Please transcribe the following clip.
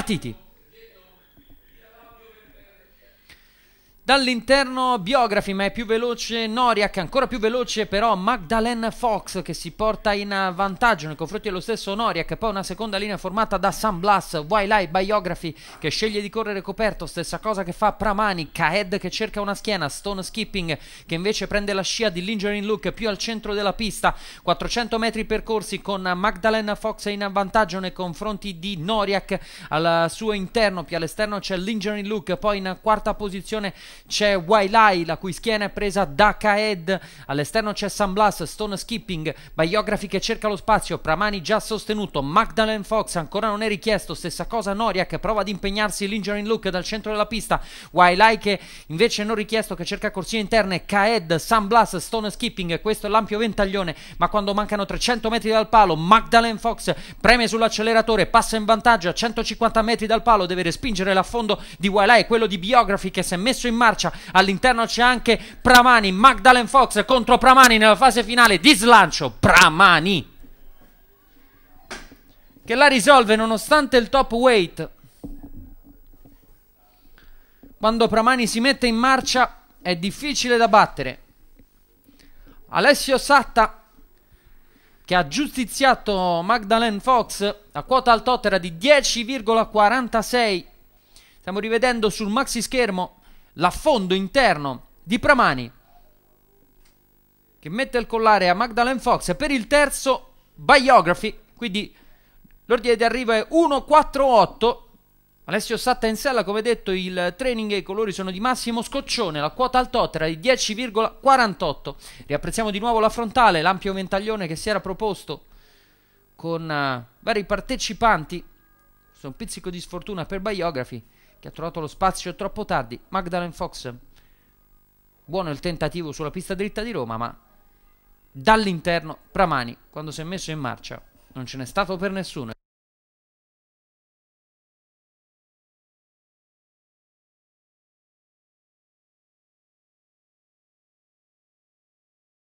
partiti. Dall'interno Biography, ma è più veloce Noriak, ancora più veloce però Magdalene Fox che si porta in vantaggio nei confronti dello stesso Noriak. Poi una seconda linea formata da San Blas, Wildlife Biography che sceglie di correre coperto, stessa cosa che fa Pramani, Kaed che cerca una schiena, Stone Skipping che invece prende la scia di Lingering Look più al centro della pista. 400 metri percorsi con Magdalene Fox in vantaggio nei confronti di Noriak al suo interno, più all'esterno c'è Lingering Look, poi in quarta posizione c'è Wailai la cui schiena è presa da Kaed, all'esterno c'è Sunblast, Stone Skipping, Biography che cerca lo spazio, Pramani già sostenuto, Magdalene Fox ancora non è richiesto, stessa cosa Noria che prova ad impegnarsi l'injury look dal centro della pista, Wailai che invece non richiesto che cerca corsie interne, Kaed, Sunblast, Stone Skipping, questo è l'ampio ventaglione, ma quando mancano 300 metri dal palo, Magdalene Fox preme sull'acceleratore, passa in vantaggio a 150 metri dal palo, deve respingere l'affondo di Wailai, quello di Biography che si è messo in mano marcia. All'interno c'è anche Pramani, Magdalen Fox contro Pramani nella fase finale di slancio. Pramani che la risolve nonostante il top weight. Quando Pramani si mette in marcia è difficile da battere. Alessio Satta che ha giustiziato Magdalen Fox a quota altotera di 10,46. Stiamo rivedendo sul maxi schermo l'affondo interno di Pramani che mette il collare a Magdalene Fox per il terzo biography, quindi l'ordine di arrivo è 1-4-8. Alessio Satta in sella, come detto il training e i colori sono di Massimo Scoccione, la quota al tot era di 10,48. Riapprezziamo di nuovo la frontale, l'ampio ventaglione che si era proposto con uh, vari partecipanti su un pizzico di sfortuna per Biography, che ha trovato lo spazio troppo tardi, Magdalen Fox. Buono il tentativo sulla pista dritta di Roma, ma dall'interno Pramani, quando si è messo in marcia, non ce n'è stato per nessuno.